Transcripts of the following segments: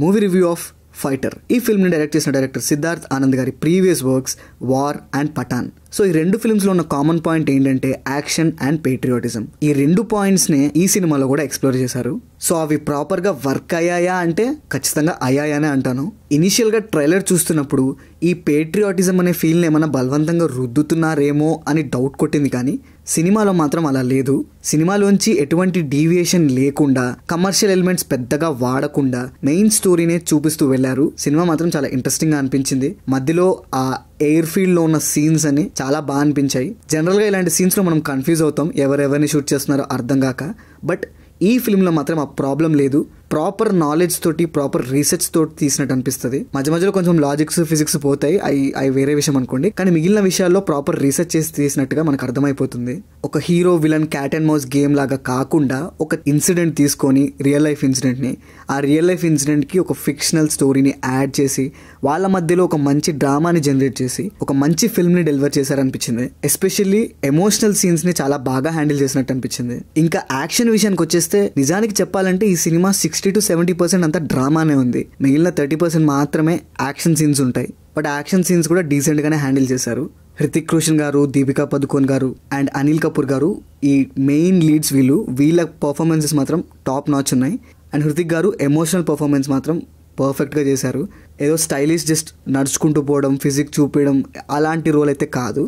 Movie review of Fighter. ఈ ఫిల్మ్ని direct చేసిన డైరెక్టర్ సిద్ధార్థ్ ఆనంద్ గారి previous works war and Pathaan so ఈ రెండు ఫిల్మ్స్లో ఉన్న కామన్ పాయింట్ ఏంటంటే యాక్షన్ అండ్ పేట్రియాటిజం ఈ రెండు పాయింట్స్నే ఈ సినిమాలో కూడా ఎక్స్ప్లోర్ చేశారు సో అవి ప్రాపర్గా వర్క్ అయ్యాయా అంటే ఖచ్చితంగా అయ్యాయనే అంటాను ఇనిషియల్గా ట్రైలర్ చూస్తున్నప్పుడు ఈ పేట్రియాటిజం అనే ఫీల్ని ఏమైనా బలవంతంగా రుద్దుతున్నారేమో అని డౌట్ కొట్టింది కానీ సినిమాలో మాత్రం అలా లేదు సినిమాలోంచి ఎటువంటి డీవియేషన్ లేకుండా కమర్షియల్ ఎలిమెంట్స్ పెద్దగా వాడకుండా మెయిన్ స్టోరీనే చూపిస్తూ వెళ్లారు సినిమా మాత్రం చాలా ఇంట్రెస్టింగ్గా అనిపించింది మధ్యలో ఆ ఎయిర్ ఫీల్డ్ లో ఉన్న సీన్స్ అని చాలా బాగా అనిపించాయి జనరల్ గా ఇలాంటి సీన్స్ లో మనం కన్ఫ్యూజ్ అవుతాం ఎవరెవరిని షూట్ చేస్తున్నారో అర్థం కాక బట్ ఈ ఫిల్మ్లో మాత్రం ఆ ప్రాబ్లం లేదు ప్రాపర్ నాలెడ్జ్ తోటి ప్రాపర్ రీసెర్చ్ తోటి తీసినట్టు అనిపిస్తుంది మధ్య మధ్యలో కొంచెం లాజిక్స్ ఫిజిక్స్ పోతాయి అవి అవి వేరే విషయం అనుకోండి కానీ మిగిలిన విషయాల్లో ప్రాపర్ రీసెర్చ్ చేసి తీసినట్టుగా మనకు అర్థమైపోతుంది ఒక hero villain cat and mouse game లాగా కాకుండా ఒక ఇన్సిడెంట్ తీసుకొని రియల్ లైఫ్ ఇన్సిడెంట్ని ఆ రియల్ లైఫ్ ఇన్సిడెంట్కి ఒక ఫిక్షనల్ స్టోరీని యాడ్ చేసి వాళ్ళ మధ్యలో ఒక మంచి డ్రామాని జనరేట్ చేసి ఒక మంచి ఫిల్మ్ని డెలివర్ చేశారనిపించింది ఎస్పెషల్లీ ఎమోషనల్ సీన్స్ని చాలా బాగా హ్యాండిల్ చేసినట్టు అనిపించింది ఇంకా యాక్షన్ విషయానికి వచ్చేస్తే నిజానికి చెప్పాలంటే ఈ సినిమా six sixty to seventy percent అంతా డ్రామానే ఉంది మిగిలిన థర్టీ పర్సెంట్ మాత్రమే యాక్షన్ సీన్స్ ఉంటాయి బట్ యాక్షన్ సీన్స్ కూడా డీసెంట్గానే హ్యాండిల్ చేశారు హృతిక్ రోషన్ గారు దీపికా పదుకోన్ గారు అండ్ అనిల్ కపూర్ గారు ఈ మెయిన్ లీడ్స్ వీళ్ళు వీళ్ళ పర్ఫార్మెన్సెస్ మాత్రం టాప్ నాచ్ ఉన్నాయి and Hrithik garu emotional performance మాత్రం పర్ఫెక్ట్గా చేశారు ఏదో స్టైలిష్ జస్ట్ నడుచుకుంటూ పోవడం ఫిజిక్ చూపించడం అలాంటి రోల్ అయితే కాదు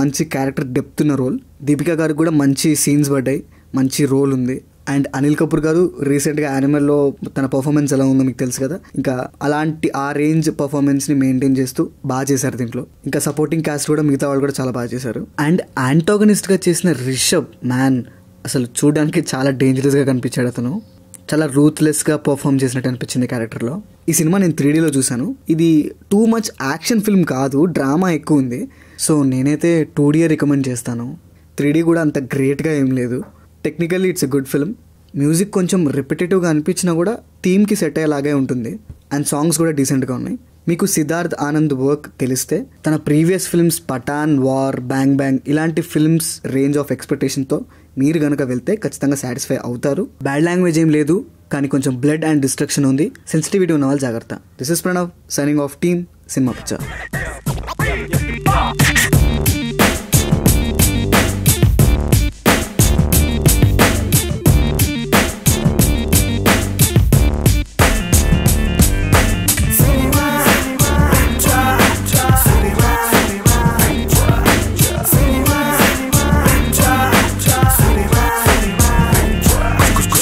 మంచి క్యారెక్టర్ డెప్త్ ఉన్న రోల్ దీపికా గారికి కూడా మంచి సీన్స్ పడ్డాయి మంచి రోల్ ఉంది అండ్ అనిల్ కపూర్ గారు రీసెంట్గా యానిమల్లో తన పర్ఫార్మెన్స్ ఎలా ఉందో మీకు తెలుసు కదా ఇంకా అలాంటి ఆ రేంజ్ పర్ఫార్మెన్స్ని మెయింటైన్ చేస్తూ బాగా చేశారు దీంట్లో ఇంకా సపోర్టింగ్ క్యాస్ట్ కూడా మిగతా వాళ్ళు కూడా చాలా బాగా చేశారు అండ్ యాంటాగనిస్ట్గా చేసిన రిషబ్ మ్యాన్ అసలు చూడడానికి చాలా డేంజరస్గా కనిపించాడు అతను చాలా రూత్లెస్గా పర్ఫామ్ చేసినట్టు అనిపించింది క్యారెక్టర్లో ఈ సినిమా నేను త్రీడీలో చూశాను ఇది టూ మచ్ యాక్షన్ ఫిల్మ్ కాదు డ్రామా ఎక్కువ ఉంది సో నేనైతే టూ రికమెండ్ చేస్తాను త్రీడీ కూడా అంత గ్రేట్గా ఏం లేదు technically it's a good film music కొంచెం రిపిటేటివ్గా అనిపించినా కూడా థీమ్కి సెట్ అయ్యేలాగే ఉంటుంది అండ్ సాంగ్స్ కూడా డీసెంట్గా ఉన్నాయి మీకు సిద్ధార్థ్ ఆనంద్ వర్క్ తెలిస్తే తన previous films Pathaan war bang bang ఇలాంటి ఫిల్మ్స్ రేంజ్ ఆఫ్ ఎక్స్పెక్టేషన్తో మీరు కనుక వెళ్తే ఖచ్చితంగా సాటిస్ఫై అవుతారు బ్యాడ్ లాంగ్వేజ్ ఏం లేదు కానీ కొంచెం బ్లడ్ అండ్ డిస్ట్రక్షన్ ఉంది సెన్సిటివిటీ ఉన్న వాళ్ళు జాగ్రత్త this is Pranav signing off team cinema పిచ్చా